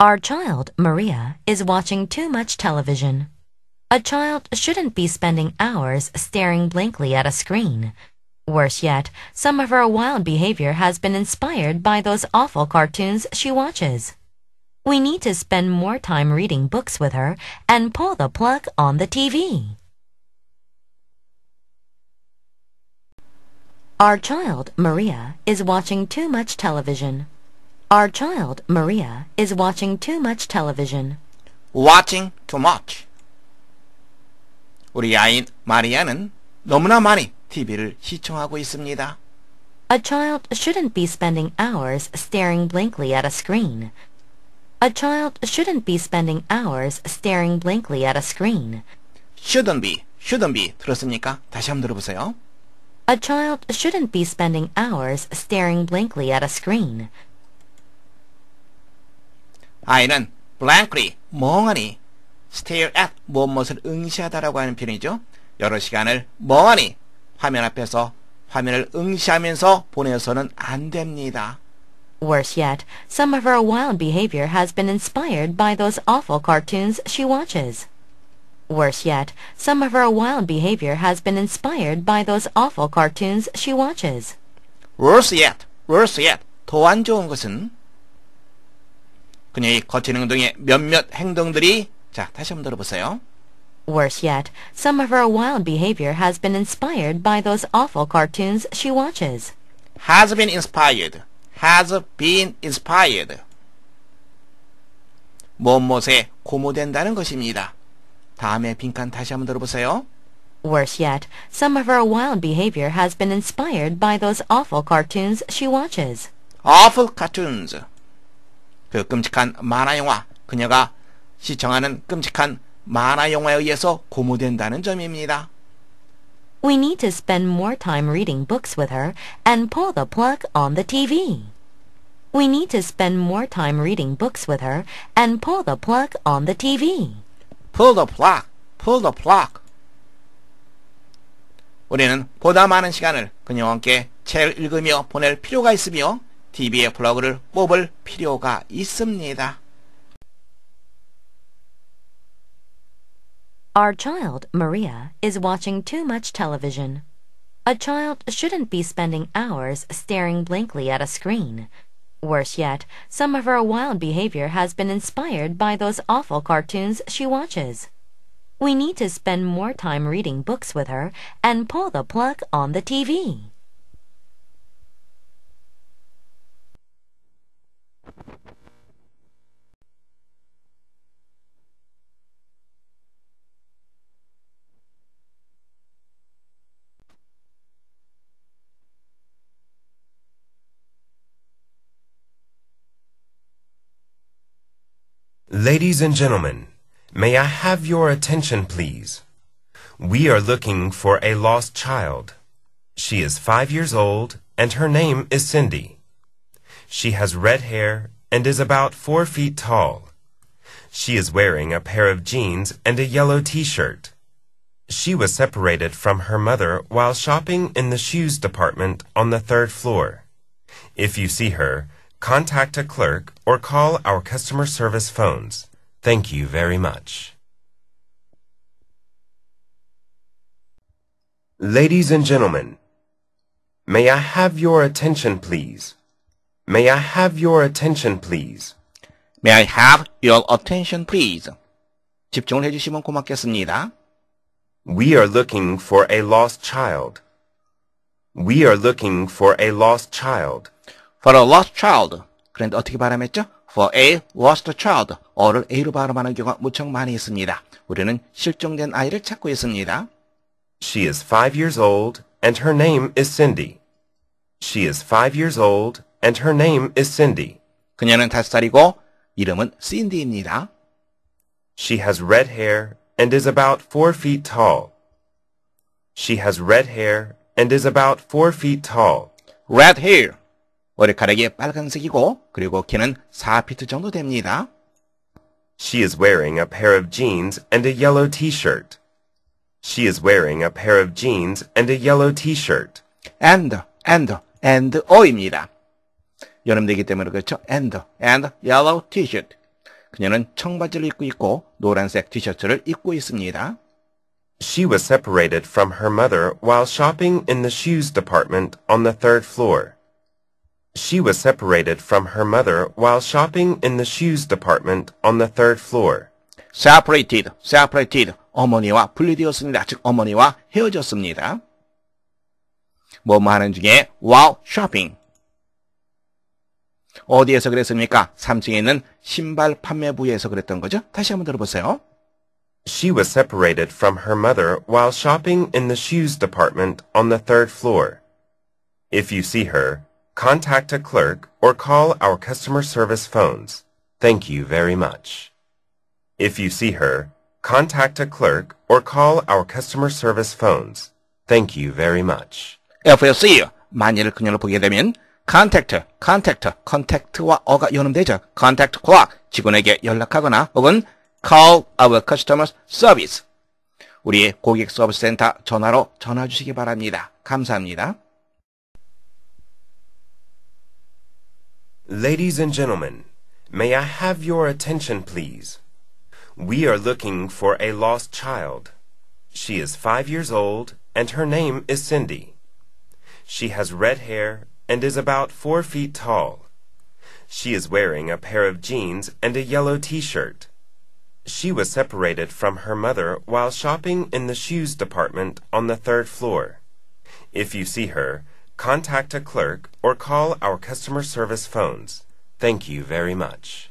Our child, Maria, is watching too much television. A child shouldn't be spending hours staring blankly at a screen. Worse yet, some of her wild behavior has been inspired by those awful cartoons she watches. We need to spend more time reading books with her and pull the plug on the TV. Our child, Maria, is watching too much television. Our child, Maria, is watching too much television. watching too much. 우리 아이 마리아는 너무나 많이 TV를 시청하고 있습니다. A child shouldn't be spending hours staring blankly at a screen. A child shouldn't be spending hours staring blankly at a screen. shouldn't be, shouldn't be 들었습니까? 다시 한번 들어보세요. A child shouldn't be spending hours staring blankly at a screen. I는 blankly, 멍하니 stare at 무엇을 응시하다라고 하는 표현이죠. 여러 시간을 멍하니 화면 앞에서 화면을 응시하면서 보내서는 안 됩니다. Worse yet, some of her wild behavior has been inspired by those awful cartoons she watches. Worse yet, some of her wild behavior has been inspired by those awful cartoons she watches. Worse yet, worse yet, 더 안 좋은 것은 그녀의 거친 행동의 몇몇 행동들이 자, 다시 한번 들어보세요. Worse yet, some of her wild behavior has been inspired by those awful cartoons she watches. has been inspired. has been inspired. 무엇에 고모된다는 것입니다. 다음에 빈칸 다시 한번 들어보세요. Worse yet, some of her wild behavior has been inspired by those awful cartoons she watches. awful cartoons. 그 끔찍한 만화 영화 그녀가 시청하는 끔찍한 만화 영화에 의해서 고무된다는 점입니다. We need to spend more time reading books with her and pull the plug on the TV. We need to spend more time reading books with her and pull the plug on the TV. Pull the plug. Pull the plug. 우리는 보다 많은 시간을 그녀와 함께 책을 읽으며 보낼 필요가 있으며 DB의 플러그를 뽑을 필요가 있습니다. Our child, Maria, is watching too much television. A child shouldn't be spending hours staring blankly at a screen. Worse yet, some of her wild behavior has been inspired by those awful cartoons she watches. We need to spend more time reading books with her and pull the plug on the TV. Ladies and gentlemen, may I have your attention, please? We are looking for a lost child. She is five years old, and her name is Cindy. She has red hair and is about four feet tall. She is wearing a pair of jeans and a yellow t-shirt. She was separated from her mother while shopping in the shoes department on the third floor. If you see her, contact a clerk, or call our customer service phones. Thank you very much. Ladies and gentlemen, may I have your attention, please? May I have your attention, please? May I have your attention, please? 고맙겠습니다. We are looking for a lost child. We are looking for a lost child for a lost child. 그런데 어떻게 발음했죠? for a lost child. 어를 a로 발음하는 경우가 무척 많이 있습니다. 우리는 실종된 아이를 찾고 있습니다. She is five years old and her name is Cindy. She is five years old and her name is Cindy. 그녀는 다섯 살이고 이름은 Cindy입니다. She has red hair and is about four feet tall. She has red hair and is about four feet tall. Red hair. 머리카락이 빨간색이고 그리고 키는 4피트 정도 됩니다. She is wearing a pair of jeans and a yellow t-shirt. She is wearing a pair of jeans and a yellow t-shirt. and and and o입니다. 여름되기 때문에 그렇죠. and and yellow t-shirt. 그녀는 청바지를 입고 있고 노란색 티셔츠를 입고 있습니다. She was separated from her mother while shopping in the shoes department on the third floor. She was separated from her mother while shopping in the shoes department on the third floor. Separated, separated. 어머니와 분리되었습니다. 즉 어머니와 헤어졌습니다. 뭐뭐 하는 중에 while shopping. 어디에서 그랬습니까? 3층에 있는 신발 판매부에서 그랬던 거죠? 다시 한번 들어보세요. She was separated from her mother while shopping in the shoes department on the third floor. If you see her, contact a clerk, or call our customer service phones. Thank you very much. If you see her, contact a clerk, or call our customer service phones. Thank you very much. If you see her, 만일 그녀를 보게 되면 contact, contact, contact와 어가 연음되죠. contact clerk, 직원에게 연락하거나 혹은 call our customer service, 우리의 고객 서비스 센터 전화로 전화 주시기 바랍니다. 감사합니다. Ladies and gentlemen, may I have your attention, please? We are looking for a lost child. She is five years old, and her name is Cindy. She has red hair and is about four feet tall. She is wearing a pair of jeans and a yellow t-shirt. She was separated from her mother while shopping in the shoes department on the third floor. If you see her, contact a clerk, or call our customer service phones. Thank you very much.